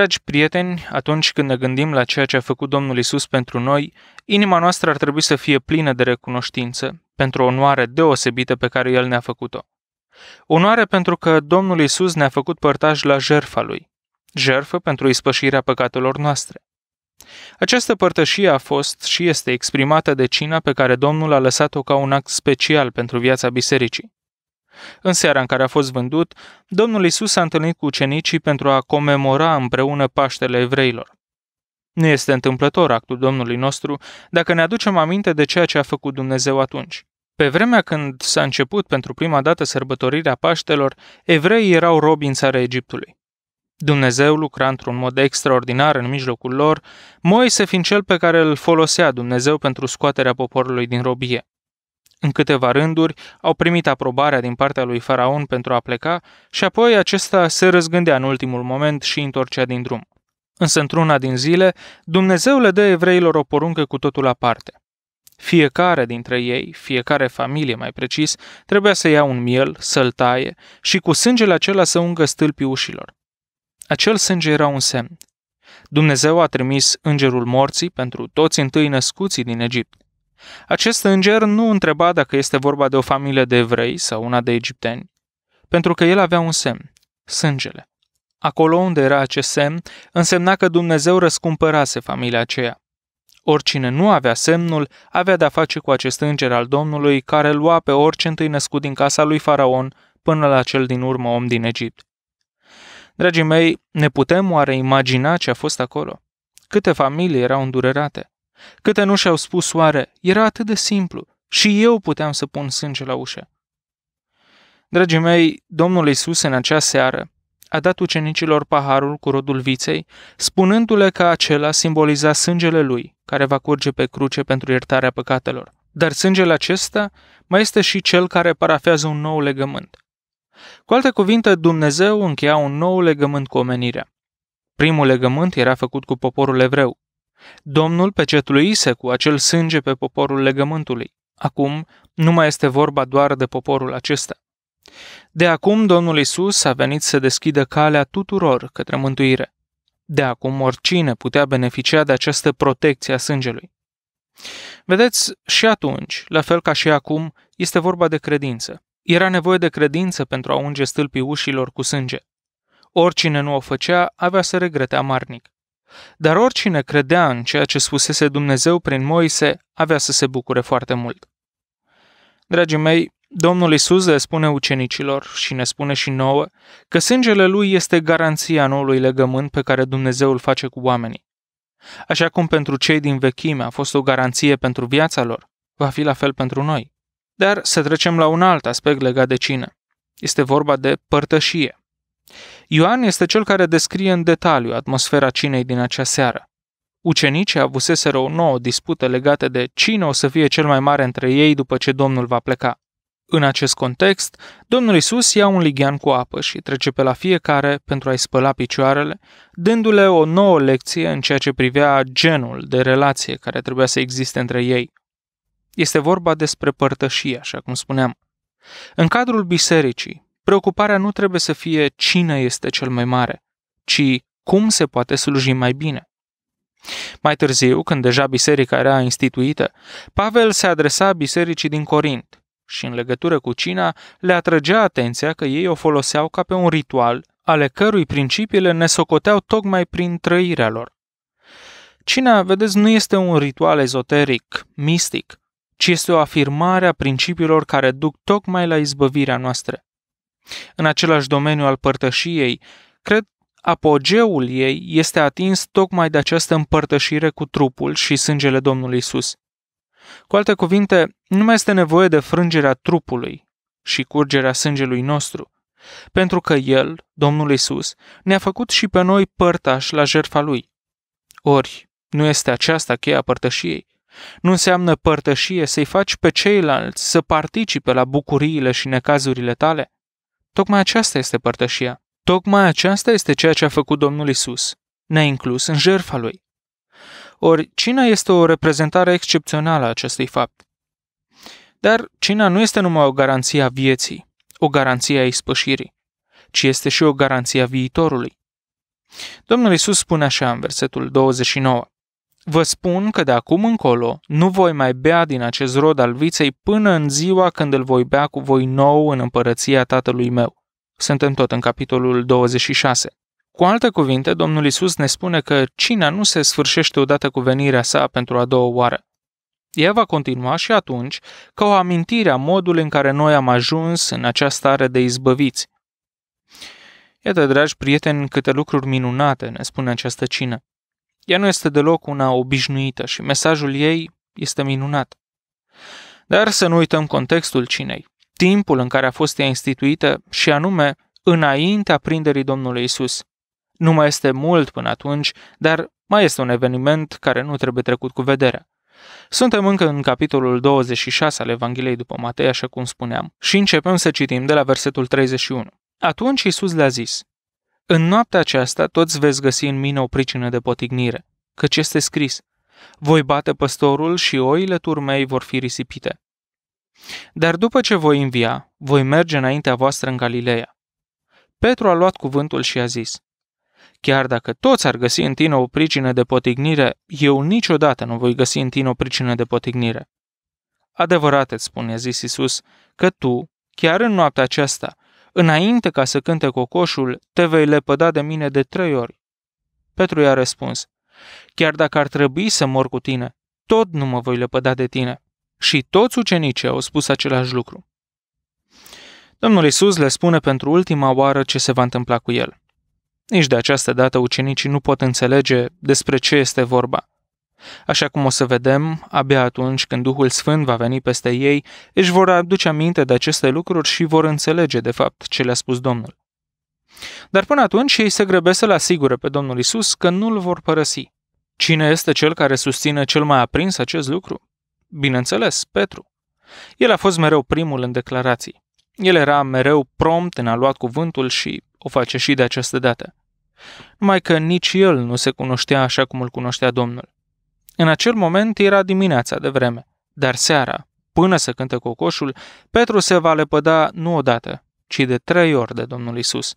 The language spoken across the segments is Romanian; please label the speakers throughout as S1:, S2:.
S1: Dragi prieteni, atunci când ne gândim la ceea ce a făcut Domnul Isus pentru noi, inima noastră ar trebui să fie plină de recunoștință pentru onoare deosebită pe care El ne-a făcut-o. Onoare pentru că Domnul Isus ne-a făcut părtaș la jerfa Lui, jerfă pentru ispășirea păcatelor noastre. Această părtășie a fost și este exprimată de cina pe care Domnul a lăsat-o ca un act special pentru viața bisericii. În seara în care a fost vândut, Domnul Isus s-a întâlnit cu ucenicii pentru a comemora împreună Paștele evreilor. Nu este întâmplător actul Domnului nostru dacă ne aducem aminte de ceea ce a făcut Dumnezeu atunci. Pe vremea când s-a început pentru prima dată sărbătorirea Paștelor, evreii erau robi în țara Egiptului. Dumnezeu lucra într-un mod extraordinar în mijlocul lor, Moise fiind cel pe care îl folosea Dumnezeu pentru scoaterea poporului din robie. În câteva rânduri, au primit aprobarea din partea lui Faraon pentru a pleca și apoi acesta se răzgândea în ultimul moment și întorcea din drum. Însă într-una din zile, Dumnezeu le dă evreilor o poruncă cu totul aparte. Fiecare dintre ei, fiecare familie mai precis, trebuia să ia un miel, să-l taie și cu sângele acela să ungă stâlpii ușilor. Acel sânge era un semn. Dumnezeu a trimis îngerul morții pentru toți întâi născuții din Egipt. Acest înger nu întreba dacă este vorba de o familie de evrei sau una de egipteni, pentru că el avea un semn, sângele. Acolo unde era acest semn, însemna că Dumnezeu răscumpărase familia aceea. Oricine nu avea semnul, avea de-a face cu acest înger al Domnului care lua pe orice întâi născut din casa lui Faraon până la cel din urmă om din Egipt. Dragii mei, ne putem oare imagina ce a fost acolo? Câte familii erau îndurerate? Câte nu și-au spus oare, era atât de simplu, și eu puteam să pun sânge la ușă. Dragii mei, Domnul Iisus în acea seară a dat ucenicilor paharul cu rodul viței, spunându-le că acela simboliza sângele lui, care va curge pe cruce pentru iertarea păcatelor. Dar sângele acesta mai este și cel care parafează un nou legământ. Cu alte cuvinte, Dumnezeu încheia un nou legământ cu omenirea. Primul legământ era făcut cu poporul evreu, Domnul pecetluise cu acel sânge pe poporul legământului. Acum nu mai este vorba doar de poporul acesta. De acum Domnul Isus a venit să deschidă calea tuturor către mântuire. De acum oricine putea beneficia de această protecție a sângelui. Vedeți, și atunci, la fel ca și acum, este vorba de credință. Era nevoie de credință pentru a unge stâlpii ușilor cu sânge. Oricine nu o făcea avea să regrete amarnic. Dar oricine credea în ceea ce spusese Dumnezeu prin Moise avea să se bucure foarte mult. Dragii mei, Domnul Isus le spune ucenicilor și ne spune și nouă că sângele lui este garanția noului legământ pe care Dumnezeu îl face cu oamenii. Așa cum pentru cei din vechime a fost o garanție pentru viața lor, va fi la fel pentru noi. Dar să trecem la un alt aspect legat de cine. Este vorba de părtășie. Ioan este cel care descrie în detaliu atmosfera cinei din acea seară. Ucenicii avuseseră o nouă dispută legată de cine o să fie cel mai mare între ei după ce Domnul va pleca. În acest context, Domnul Isus ia un lighean cu apă și trece pe la fiecare pentru a-i spăla picioarele, dându-le o nouă lecție în ceea ce privea genul de relație care trebuia să existe între ei. Este vorba despre părtășie, așa cum spuneam. În cadrul bisericii, Preocuparea nu trebuie să fie cine este cel mai mare, ci cum se poate sluji mai bine. Mai târziu, când deja biserica era instituită, Pavel se adresa bisericii din Corint și în legătură cu cina le atrăgea atenția că ei o foloseau ca pe un ritual ale cărui principiile ne socoteau tocmai prin trăirea lor. Cina, vedeți, nu este un ritual ezoteric, mistic, ci este o afirmare a principiilor care duc tocmai la izbăvirea noastră. În același domeniu al părtășiei, cred apogeul ei este atins tocmai de această împărtășire cu trupul și sângele Domnului Isus. Cu alte cuvinte, nu mai este nevoie de frângerea trupului și curgerea sângelui nostru, pentru că El, Domnul Isus, ne-a făcut și pe noi părtași la jertfa Lui. Ori, nu este aceasta cheia părtășiei. Nu înseamnă părtășie să-i faci pe ceilalți să participe la bucuriile și necazurile tale, Tocmai aceasta este părtășia. Tocmai aceasta este ceea ce a făcut Domnul Isus. Ne-a inclus în jertfa lui. Ori, cina este o reprezentare excepțională a acestui fapt. Dar cina nu este numai o garanție a vieții, o garanție a ispășirii, ci este și o garanție a viitorului. Domnul Isus spune așa în versetul 29. Vă spun că de acum încolo nu voi mai bea din acest rod al viței până în ziua când îl voi bea cu voi nou în împărăția tatălui meu. Suntem tot în capitolul 26. Cu alte cuvinte, Domnul Isus ne spune că cina nu se sfârșește odată cu venirea sa pentru a doua oară. Ea va continua și atunci ca o amintire a modului în care noi am ajuns în această stare de izbăviți. Iată, dragi prieteni, câte lucruri minunate ne spune această cină. Ea nu este deloc una obișnuită și mesajul ei este minunat. Dar să nu uităm contextul cinei, timpul în care a fost ea instituită și anume înaintea prinderii Domnului Isus. Nu mai este mult până atunci, dar mai este un eveniment care nu trebuie trecut cu vederea. Suntem încă în capitolul 26 al Evangheliei după Matei, așa cum spuneam, și începem să citim de la versetul 31. Atunci Isus le-a zis, în noaptea aceasta toți veți găsi în mine o pricină de potignire, căci este scris, voi bate păstorul și oile turmei vor fi risipite. Dar după ce voi învia, voi merge înaintea voastră în Galileea. Petru a luat cuvântul și a zis, Chiar dacă toți ar găsi în tine o pricină de potignire, eu niciodată nu voi găsi în tine o pricină de potignire. Adevărat îți spune, a zis Isus, că tu, chiar în noaptea aceasta, Înainte ca să cânte cocoșul, te vei lepăda de mine de trei ori. Petru i-a răspuns, chiar dacă ar trebui să mor cu tine, tot nu mă voi lepăda de tine. Și toți ucenicii au spus același lucru. Domnul Isus le spune pentru ultima oară ce se va întâmpla cu el. Nici de această dată ucenicii nu pot înțelege despre ce este vorba. Așa cum o să vedem, abia atunci când Duhul Sfânt va veni peste ei, își vor aduce aminte de aceste lucruri și vor înțelege de fapt ce le-a spus Domnul. Dar până atunci ei se grăbesc să-L asigure pe Domnul Isus că nu-L vor părăsi. Cine este cel care susține cel mai aprins acest lucru? Bineînțeles, Petru. El a fost mereu primul în declarații. El era mereu prompt în a lua cuvântul și o face și de această dată. Numai că nici el nu se cunoștea așa cum îl cunoștea Domnul. În acel moment era dimineața de vreme, dar seara, până să cânte cocoșul, Petru se va lepăda nu odată, ci de trei ori de Domnul Isus.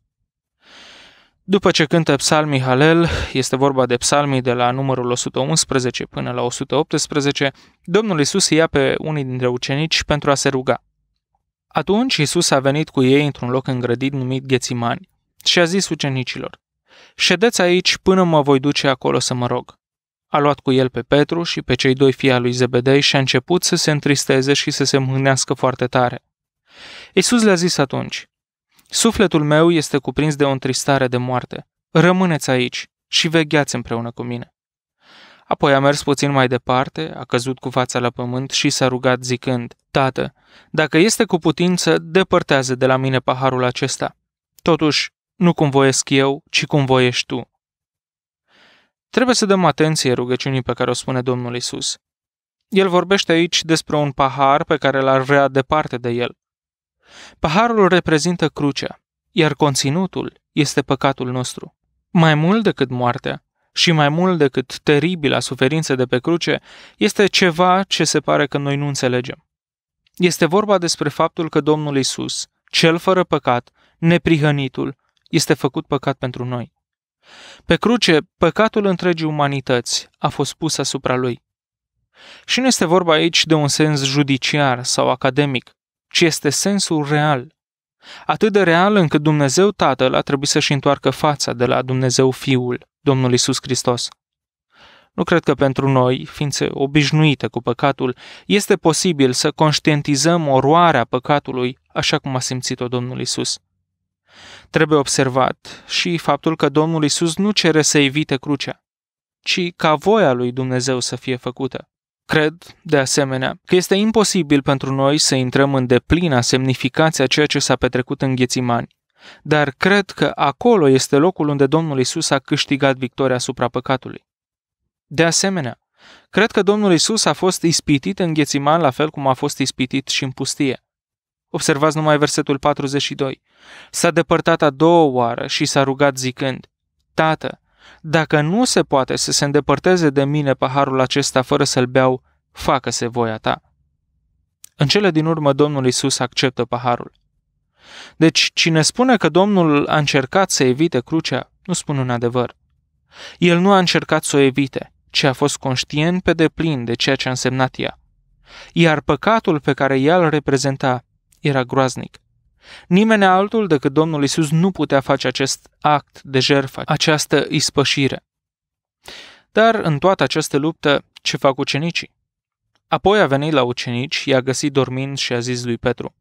S1: După ce cântă psalmii Halel, este vorba de psalmii de la numărul 111 până la 118, Domnul Isus ia pe unii dintre ucenici pentru a se ruga. Atunci Isus a venit cu ei într-un loc îngrădit numit Ghețimani și a zis ucenicilor, Ședeți aici până mă voi duce acolo să mă rog a luat cu el pe Petru și pe cei doi fii al lui Zebedei și a început să se întristeze și să se mânească foarte tare. Iisus le-a zis atunci, Sufletul meu este cuprins de o întristare de moarte. Rămâneți aici și vegheați împreună cu mine. Apoi a mers puțin mai departe, a căzut cu fața la pământ și s-a rugat zicând, Tată, dacă este cu putință, depărtează de la mine paharul acesta. Totuși, nu cum voiesc eu, ci cum voiești tu. Trebuie să dăm atenție rugăciunii pe care o spune Domnul Isus. El vorbește aici despre un pahar pe care l-ar vrea departe de el. Paharul reprezintă crucea, iar conținutul este păcatul nostru. Mai mult decât moartea și mai mult decât teribila suferință de pe cruce, este ceva ce se pare că noi nu înțelegem. Este vorba despre faptul că Domnul Isus, cel fără păcat, neprihănitul, este făcut păcat pentru noi. Pe cruce, păcatul întregii umanități a fost pus asupra lui. Și nu este vorba aici de un sens judiciar sau academic, ci este sensul real. Atât de real încât Dumnezeu Tatăl a trebuit să-și întoarcă fața de la Dumnezeu Fiul, Domnul Isus Hristos. Nu cred că pentru noi, ființe obișnuite cu păcatul, este posibil să conștientizăm oroarea păcatului așa cum a simțit-o Domnul Isus. Trebuie observat și faptul că Domnul Isus nu cere să evite crucea, ci ca voia lui Dumnezeu să fie făcută. Cred, de asemenea, că este imposibil pentru noi să intrăm în deplina semnificația ceea ce s-a petrecut în Ghețimani, dar cred că acolo este locul unde Domnul Isus a câștigat victoria asupra păcatului. De asemenea, cred că Domnul Isus a fost ispitit în Ghețiman la fel cum a fost ispitit și în pustie. Observați numai versetul 42. S-a depărtat a doua oară și s-a rugat zicând, Tată, dacă nu se poate să se îndepărteze de mine paharul acesta fără să-l beau, facă-se voia ta. În cele din urmă, Domnul Isus acceptă paharul. Deci, cine spune că Domnul a încercat să evite crucea, nu spune un adevăr. El nu a încercat să o evite, ci a fost conștient pe deplin de ceea ce a însemnat ea. Iar păcatul pe care ea îl reprezenta era groaznic. Nimeni altul decât Domnul Isus nu putea face acest act de jertfă, această ispășire. Dar în toată această luptă, ce fac ucenicii? Apoi a venit la ucenici, i-a găsit dormind și a zis lui Petru,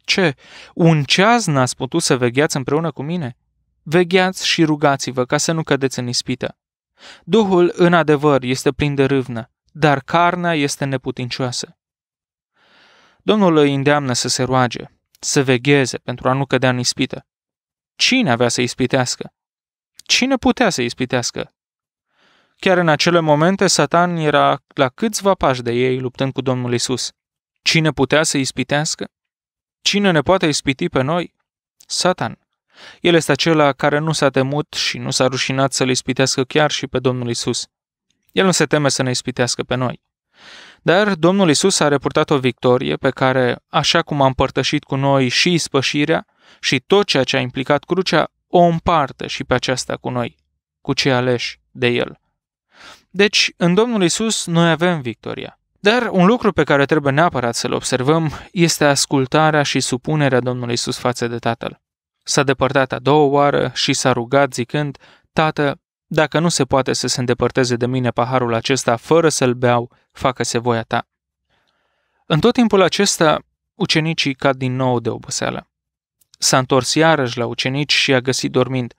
S1: Ce, un ceas n-ați putut să vegheați împreună cu mine? Vegheați și rugați-vă ca să nu cădeți în ispită. Duhul, în adevăr, este plin de râvnă, dar carnea este neputincioasă. Domnul îi îndeamnă să se roage, să vegheze pentru a nu cădea în ispită. Cine avea să ispitească? Cine putea să ispitească? Chiar în acele momente, Satan era la câțiva pași de ei luptând cu Domnul Isus. Cine putea să ispitească? Cine ne poate ispiti pe noi? Satan. El este acela care nu s-a temut și nu s-a rușinat să-l ispitească chiar și pe Domnul Isus. El nu se teme să ne ispitească pe noi. Dar Domnul Isus a repurtat o victorie pe care, așa cum a împărtășit cu noi și ispășirea și tot ceea ce a implicat crucea, o împarte și pe aceasta cu noi, cu cei aleși de El. Deci, în Domnul Isus noi avem victoria. Dar un lucru pe care trebuie neapărat să-l observăm este ascultarea și supunerea Domnului Isus față de Tatăl. S-a depărtat a doua oară și s-a rugat zicând, Tată, dacă nu se poate să se îndepărteze de mine paharul acesta fără să-l beau, facă-se voia ta. În tot timpul acesta, ucenicii cad din nou de oboseală. S-a întors iarăși la ucenici și a găsit dormind,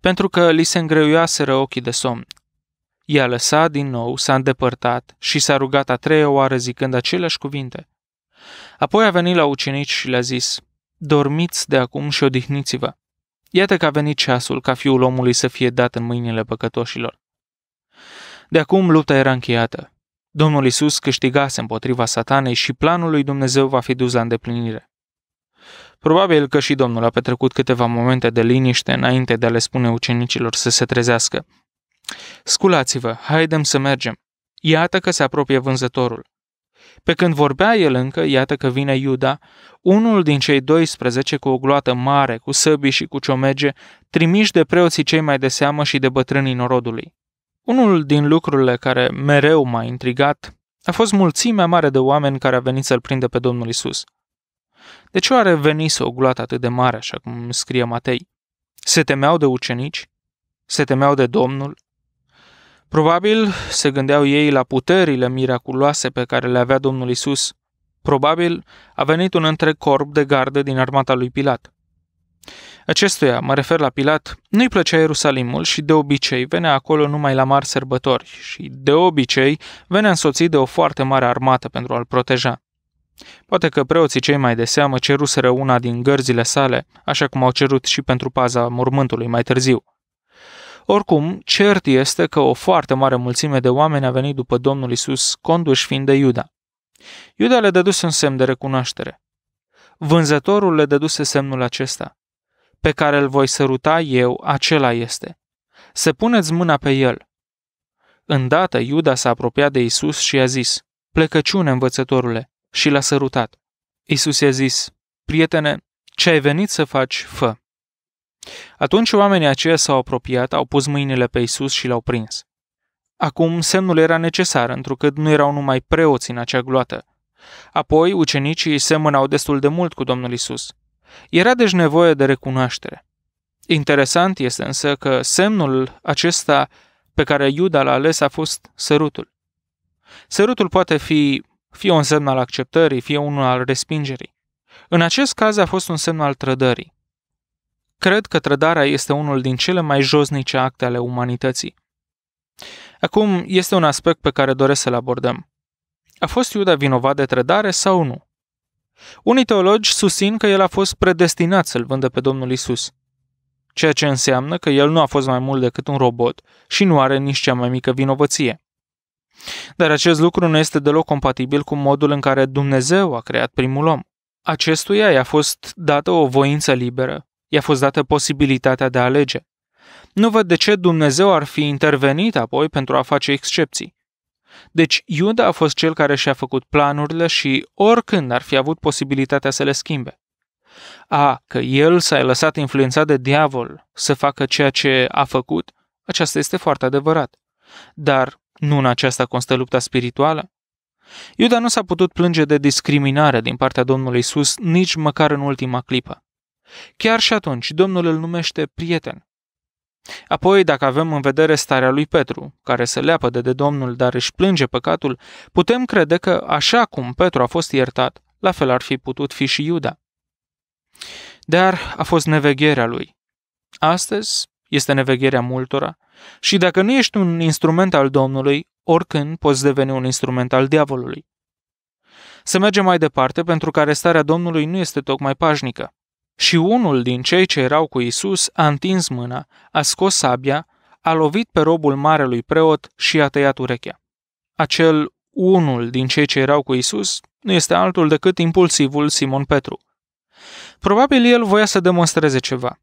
S1: pentru că li se îngreuiaseră ochii de somn. I-a lăsat din nou, s-a îndepărtat și s-a rugat a treia oară zicând aceleași cuvinte. Apoi a venit la ucenici și le-a zis, Dormiți de acum și odihniți-vă. Iată că a venit ceasul ca fiul omului să fie dat în mâinile păcătoșilor. De acum lupta era încheiată. Domnul Isus câștigase împotriva satanei și planul lui Dumnezeu va fi dus la îndeplinire. Probabil că și Domnul a petrecut câteva momente de liniște înainte de a le spune ucenicilor să se trezească. Sculați-vă, haidem să mergem. Iată că se apropie vânzătorul. Pe când vorbea el încă, iată că vine Iuda, unul din cei 12 cu o gloată mare, cu săbii și cu ciomege, trimiși de preoții cei mai de seamă și de bătrânii norodului. Unul din lucrurile care mereu m-a intrigat a fost mulțimea mare de oameni care a venit să-l prindă pe Domnul Isus. De ce oare venise o gloată atât de mare, așa cum scrie Matei? Se temeau de ucenici? Se temeau de Domnul? Probabil se gândeau ei la puterile miraculoase pe care le avea Domnul Isus. Probabil a venit un întreg corp de gardă din armata lui Pilat. Acestuia, mă refer la Pilat, nu-i plăcea Ierusalimul și de obicei venea acolo numai la mari sărbători și de obicei venea însoțit de o foarte mare armată pentru a-l proteja. Poate că preoții cei mai de seamă ceruseră una din gărzile sale, așa cum au cerut și pentru paza mormântului mai târziu – oricum, cert este că o foarte mare mulțime de oameni a venit după Domnul Isus, conduși fiind de Iuda. Iuda le dăduse un semn de recunoaștere. Vânzătorul le dăduse semnul acesta. Pe care îl voi săruta eu, acela este. se puneți mâna pe el. Îndată Iuda s-a apropiat de Isus și i-a zis, plecăciune învățătorule, și l-a sărutat. Isus i-a zis, prietene, ce ai venit să faci, fă. Atunci oamenii aceia s-au apropiat, au pus mâinile pe Isus și l-au prins. Acum semnul era necesar, întrucât nu erau numai preoți în acea gloată. Apoi, ucenicii semănau destul de mult cu Domnul Isus. Era deci nevoie de recunoaștere. Interesant este însă că semnul acesta pe care Iuda l-a ales a fost sărutul. Sărutul poate fi fie un semn al acceptării, fie unul al respingerii. În acest caz a fost un semn al trădării. Cred că trădarea este unul din cele mai josnice acte ale umanității. Acum, este un aspect pe care doresc să-l abordăm. A fost Iuda vinovat de trădare sau nu? Unii teologi susțin că el a fost predestinat să-l vândă pe Domnul Isus, ceea ce înseamnă că el nu a fost mai mult decât un robot și nu are nici cea mai mică vinovăție. Dar acest lucru nu este deloc compatibil cu modul în care Dumnezeu a creat primul om. Acestuia i-a fost dată o voință liberă i-a fost dată posibilitatea de a alege. Nu văd de ce Dumnezeu ar fi intervenit apoi pentru a face excepții. Deci Iuda a fost cel care și-a făcut planurile și oricând ar fi avut posibilitatea să le schimbe. A, că el s-a lăsat influențat de diavol să facă ceea ce a făcut, aceasta este foarte adevărat. Dar nu în aceasta constă lupta spirituală. Iuda nu s-a putut plânge de discriminare din partea Domnului Isus nici măcar în ultima clipă. Chiar și atunci, Domnul îl numește prieten. Apoi, dacă avem în vedere starea lui Petru, care se leapă de Domnul, dar își plânge păcatul, putem crede că, așa cum Petru a fost iertat, la fel ar fi putut fi și Iuda. Dar a fost nevegherea lui. Astăzi este nevegherea multora și dacă nu ești un instrument al Domnului, oricând poți deveni un instrument al diavolului. Să mergem mai departe pentru că starea Domnului nu este tocmai pașnică. Și unul din cei ce erau cu Isus a întins mâna, a scos sabia, a lovit pe robul marelui preot și a tăiat urechea. Acel unul din cei ce erau cu Isus nu este altul decât impulsivul Simon Petru. Probabil el voia să demonstreze ceva.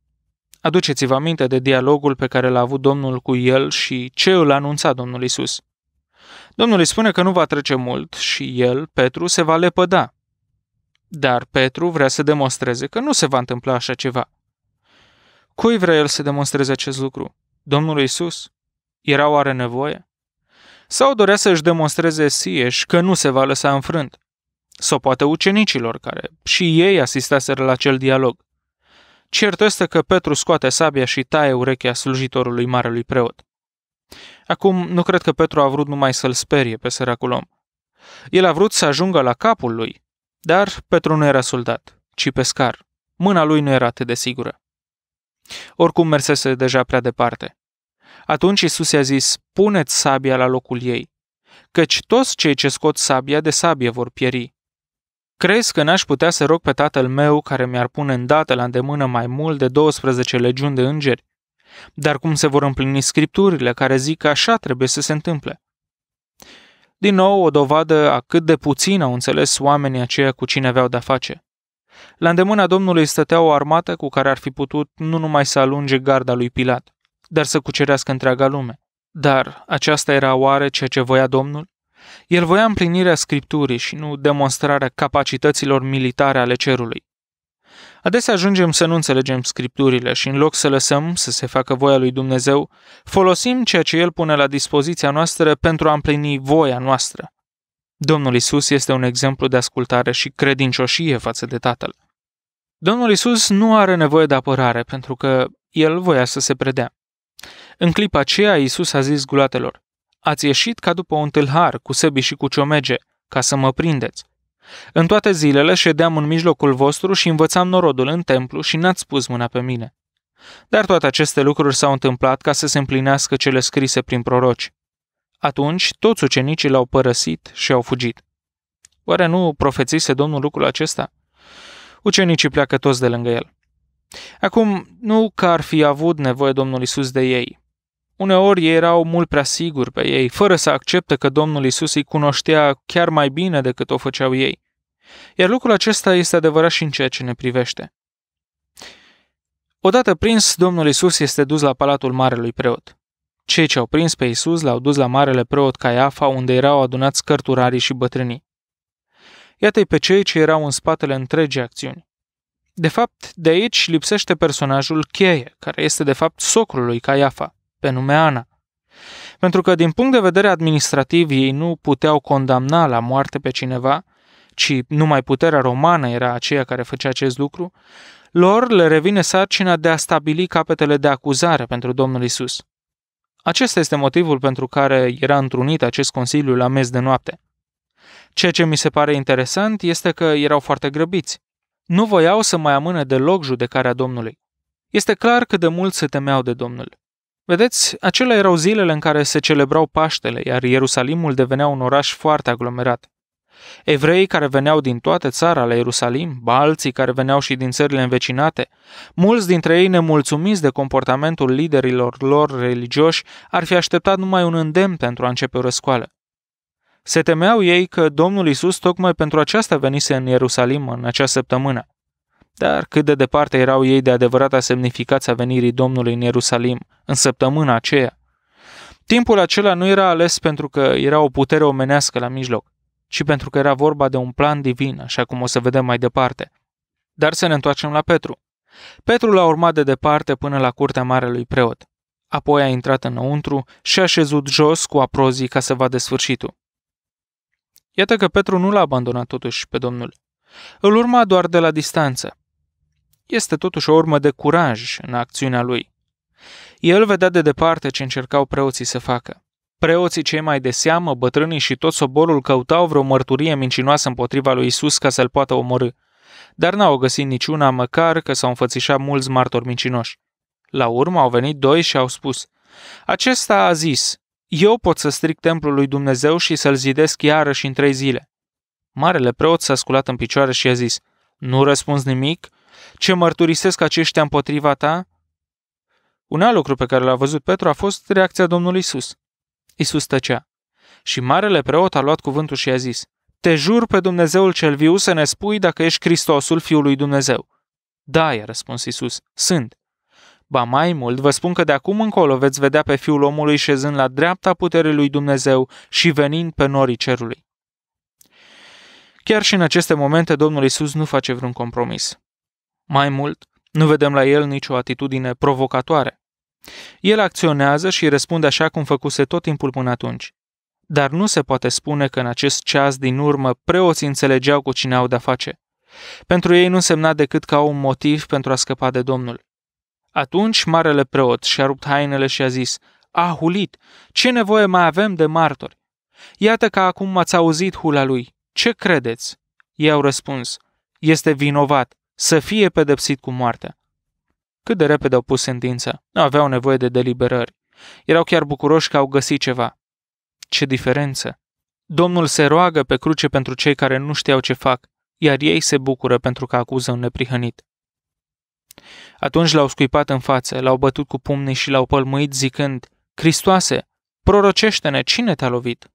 S1: Aduceți-vă aminte de dialogul pe care l-a avut Domnul cu el și ce îl anunța Domnul Isus. Domnul îi spune că nu va trece mult și el, Petru, se va lepăda, dar Petru vrea să demonstreze că nu se va întâmpla așa ceva. Cui vrea el să demonstreze acest lucru? Domnul Isus? Era oare nevoie? Sau dorea să-și demonstreze sieși că nu se va lăsa înfrânt? Sau poate ucenicilor, care și ei asistaseră la acel dialog. Cert este că Petru scoate sabia și taie urechea slujitorului marelui preot. Acum, nu cred că Petru a vrut numai să-l sperie pe săracul om. El a vrut să ajungă la capul lui, dar Petru nu era soldat, ci pescar. Mâna lui nu era atât de sigură. Oricum mersese deja prea departe. Atunci Isus i-a zis, puneți sabia la locul ei, căci toți cei ce scot sabia de sabie vor pieri. Crezi că n-aș putea să rog pe tatăl meu care mi-ar pune îndată la îndemână mai mult de 12 legiuni de îngeri? Dar cum se vor împlini scripturile care zic că așa trebuie să se întâmple? Din nou, o dovadă a cât de puțin au înțeles oamenii aceia cu cine aveau de-a face. La îndemâna Domnului stătea o armată cu care ar fi putut nu numai să alunge garda lui Pilat, dar să cucerească întreaga lume. Dar aceasta era oare ceea ce voia Domnul? El voia împlinirea Scripturii și nu demonstrarea capacităților militare ale cerului. Adesea ajungem să nu înțelegem scripturile și în loc să lăsăm să se facă voia lui Dumnezeu, folosim ceea ce El pune la dispoziția noastră pentru a împlini voia noastră. Domnul Isus este un exemplu de ascultare și credincioșie față de Tatăl. Domnul Isus nu are nevoie de apărare pentru că El voia să se predea. În clipa aceea, Isus a zis gulatelor, Ați ieșit ca după un tâlhar, cu sebi și cu ciomege, ca să mă prindeți. În toate zilele ședeam în mijlocul vostru și învățam norodul în templu și n-ați pus mâna pe mine. Dar toate aceste lucruri s-au întâmplat ca să se împlinească cele scrise prin proroci. Atunci toți ucenicii l-au părăsit și au fugit. Oare nu profețise Domnul lucrul acesta? Ucenicii pleacă toți de lângă el. Acum, nu că ar fi avut nevoie Domnul Isus de ei, Uneori ei erau mult prea siguri pe ei, fără să accepte că Domnul Isus îi cunoștea chiar mai bine decât o făceau ei. Iar lucrul acesta este adevărat și în ceea ce ne privește. Odată prins, Domnul Isus este dus la palatul marelui preot. Cei ce au prins pe Isus l-au dus la marele preot Caiafa, unde erau adunați cărturarii și bătrânii. Iată-i pe cei ce erau în spatele întregii acțiuni. De fapt, de aici lipsește personajul cheie, care este de fapt socrul lui Caiafa pe nume Ana. Pentru că din punct de vedere administrativ ei nu puteau condamna la moarte pe cineva, ci numai puterea romană era aceea care făcea acest lucru, lor le revine sarcina de a stabili capetele de acuzare pentru Domnul Isus. Acesta este motivul pentru care era întrunit acest consiliu la mes de noapte. Ceea ce mi se pare interesant este că erau foarte grăbiți. Nu voiau să mai amâne deloc judecarea Domnului. Este clar că de mult se temeau de Domnul. Vedeți, acelea erau zilele în care se celebrau Paștele, iar Ierusalimul devenea un oraș foarte aglomerat. Evreii care veneau din toată țara la Ierusalim, balții care veneau și din țările învecinate, mulți dintre ei nemulțumiți de comportamentul liderilor lor religioși, ar fi așteptat numai un îndemn pentru a începe o răscoală. Se temeau ei că Domnul Isus tocmai pentru aceasta venise în Ierusalim în acea săptămână, dar cât de departe erau ei de adevărata semnificația venirii Domnului în Ierusalim în săptămâna aceea? Timpul acela nu era ales pentru că era o putere omenească la mijloc, ci pentru că era vorba de un plan divin, așa cum o să vedem mai departe. Dar să ne întoarcem la Petru. Petru l-a urmat de departe până la curtea marelui preot. Apoi a intrat înăuntru și a șezut jos cu aprozii ca să vadă sfârșitul. Iată că Petru nu l-a abandonat totuși pe Domnul. Îl urma doar de la distanță este totuși o urmă de curaj în acțiunea lui. El vedea de departe ce încercau preoții să facă. Preoții cei mai de seamă, bătrânii și tot soborul căutau vreo mărturie mincinoasă împotriva lui Isus ca să-l poată omorâ, dar n-au găsit niciuna măcar că s-au înfățișat mulți martori mincinoși. La urmă au venit doi și au spus, Acesta a zis, eu pot să stric templul lui Dumnezeu și să-l zidesc iarăși în trei zile. Marele preot s-a sculat în picioare și a zis, Nu răspunzi nimic? ce mărturisesc aceștia împotriva ta? Un alt lucru pe care l-a văzut Petru a fost reacția Domnului Isus. Isus tăcea. Și marele preot a luat cuvântul și a zis, Te jur pe Dumnezeul cel viu să ne spui dacă ești Hristosul Fiului Dumnezeu. Da, i-a răspuns Isus, sunt. Ba mai mult, vă spun că de acum încolo veți vedea pe Fiul omului șezând la dreapta puterii lui Dumnezeu și venind pe norii cerului. Chiar și în aceste momente, Domnul Isus nu face vreun compromis. Mai mult, nu vedem la el nicio atitudine provocatoare. El acționează și răspunde așa cum făcuse tot timpul până atunci. Dar nu se poate spune că în acest ceas din urmă preoții înțelegeau cu cine au de-a face. Pentru ei nu semna decât ca un motiv pentru a scăpa de Domnul. Atunci marele preot și-a rupt hainele și a zis, A, hulit, ce nevoie mai avem de martori? Iată că acum ați auzit hula lui. Ce credeți? Ei au răspuns, este vinovat, să fie pedepsit cu moartea. Cât de repede au pus sentința, nu aveau nevoie de deliberări. Erau chiar bucuroși că au găsit ceva. Ce diferență! Domnul se roagă pe cruce pentru cei care nu știau ce fac, iar ei se bucură pentru că acuză un neprihănit. Atunci l-au scuipat în față, l-au bătut cu pumnii și l-au pălmuit zicând, Cristoase, prorocește-ne, cine te-a lovit?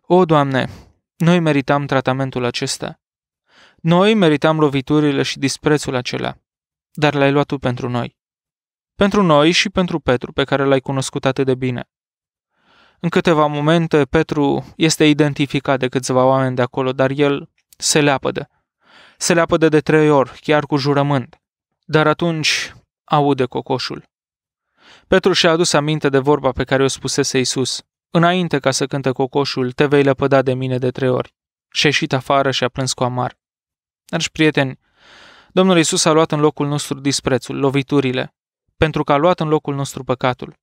S1: O, Doamne, noi meritam tratamentul acesta. Noi meritam loviturile și disprețul acela, dar l-ai luat tu pentru noi. Pentru noi și pentru Petru, pe care l-ai cunoscut atât de bine. În câteva momente, Petru este identificat de câțiva oameni de acolo, dar el se leapădă. Se leapădă de trei ori, chiar cu jurământ. Dar atunci aude cocoșul. Petru și-a adus aminte de vorba pe care o spusese Isus. Înainte ca să cânte cocoșul, te vei lepăda de mine de trei ori. Și-a ieșit afară și a plâns cu amar. Dragi prieteni, Domnul Isus a luat în locul nostru disprețul, loviturile, pentru că a luat în locul nostru păcatul.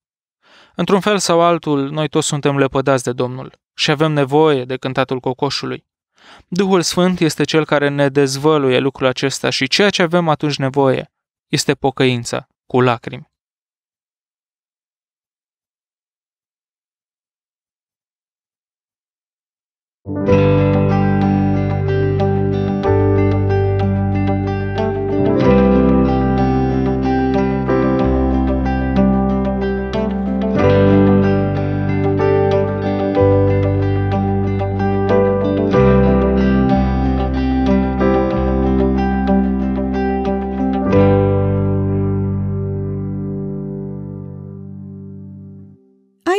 S1: Într-un fel sau altul, noi toți suntem lepădați de Domnul și avem nevoie de cântatul cocoșului. Duhul Sfânt este cel care ne dezvăluie lucrul acesta și ceea ce avem atunci nevoie este pocăința cu lacrimi. thank you